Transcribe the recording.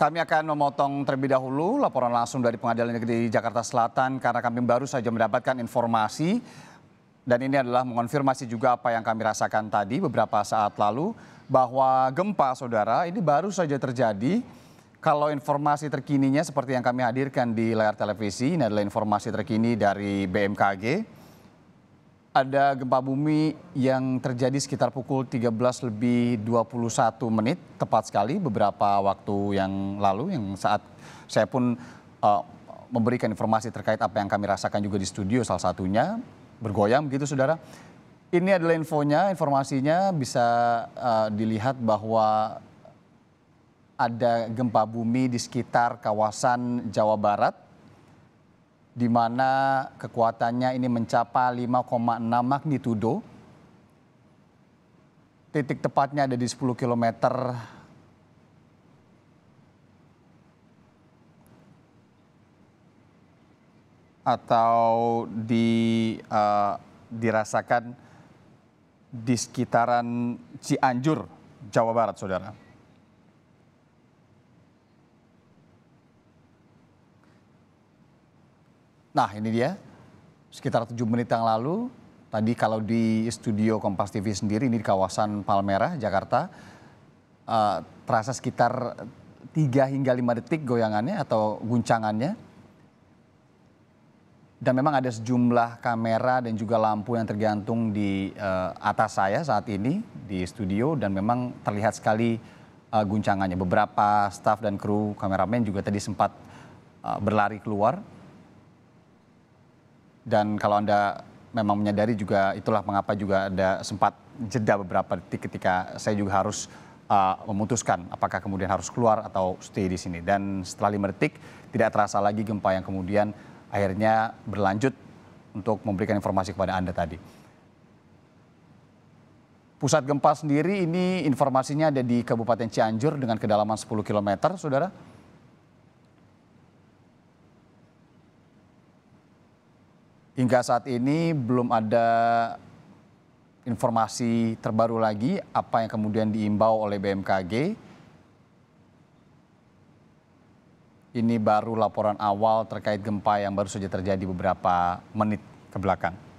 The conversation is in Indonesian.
Kami akan memotong terlebih dahulu laporan langsung dari Pengadilan Negeri Jakarta Selatan karena kami baru saja mendapatkan informasi dan ini adalah mengonfirmasi juga apa yang kami rasakan tadi beberapa saat lalu bahwa gempa saudara ini baru saja terjadi. Kalau informasi terkininya seperti yang kami hadirkan di layar televisi, ini adalah informasi terkini dari BMKG ada gempa bumi yang terjadi sekitar pukul 13 lebih 21 menit, tepat sekali beberapa waktu yang lalu yang saat saya pun uh, memberikan informasi terkait apa yang kami rasakan juga di studio salah satunya bergoyang begitu saudara. Ini adalah infonya, informasinya bisa uh, dilihat bahwa ada gempa bumi di sekitar kawasan Jawa Barat di mana kekuatannya ini mencapai 5,6 magnitudo. Titik tepatnya ada di 10 km atau di uh, dirasakan di sekitaran Cianjur, Jawa Barat, Saudara. Nah ini dia, sekitar tujuh menit yang lalu, tadi kalau di studio Kompas TV sendiri, ini di kawasan Palmerah, Jakarta, uh, terasa sekitar tiga hingga lima detik goyangannya atau guncangannya. Dan memang ada sejumlah kamera dan juga lampu yang tergantung di uh, atas saya saat ini di studio dan memang terlihat sekali uh, guncangannya. Beberapa staff dan kru kameramen juga tadi sempat uh, berlari keluar dan kalau Anda memang menyadari juga itulah mengapa juga ada sempat jeda beberapa detik ketika saya juga harus uh, memutuskan apakah kemudian harus keluar atau stay di sini. Dan setelah lima detik tidak terasa lagi gempa yang kemudian akhirnya berlanjut untuk memberikan informasi kepada Anda tadi. Pusat gempa sendiri ini informasinya ada di Kabupaten Cianjur dengan kedalaman 10 km, Saudara. Hingga saat ini belum ada informasi terbaru lagi apa yang kemudian diimbau oleh BMKG. Ini baru laporan awal terkait gempa yang baru saja terjadi beberapa menit kebelakang.